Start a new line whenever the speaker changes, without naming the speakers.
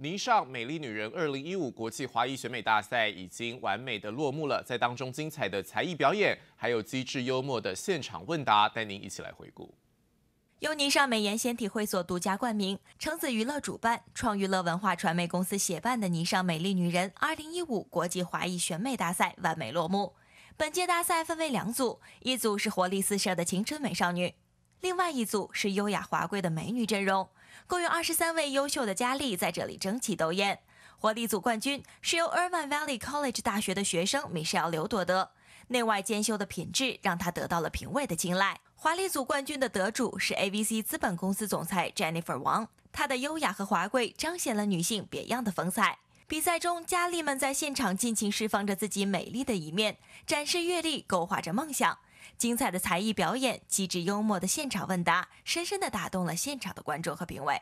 霓尚美丽女人二零一五国际华裔选美大赛已经完美的落幕了，在当中精彩的才艺表演，还有机智幽默的现场问答，带您一起来回顾。
由霓尚美颜纤体会所独家冠名，橙子娱乐主办，创娱乐文化传媒公司协办的霓尚美丽女人二零一五国际华裔选美大赛完美落幕。本届大赛分为两组，一组是活力四射的青春美少女。另外一组是优雅华贵的美女阵容，共有二十三位优秀的佳丽在这里争奇斗艳。活力组冠军是由 Irvine Valley College 大学的学生 Michelle 刘朵得，内外兼修的品质让她得到了评委的青睐。华丽组冠军的得主是 A b C 资本公司总裁 Jennifer 王，她的优雅和华贵彰显了女性别样的风采。比赛中，佳丽们在现场尽情释放着自己美丽的一面，展示阅历，勾画着梦想。精彩的才艺表演，机智幽默的现场问答，深深的打动了现场的观众和评委。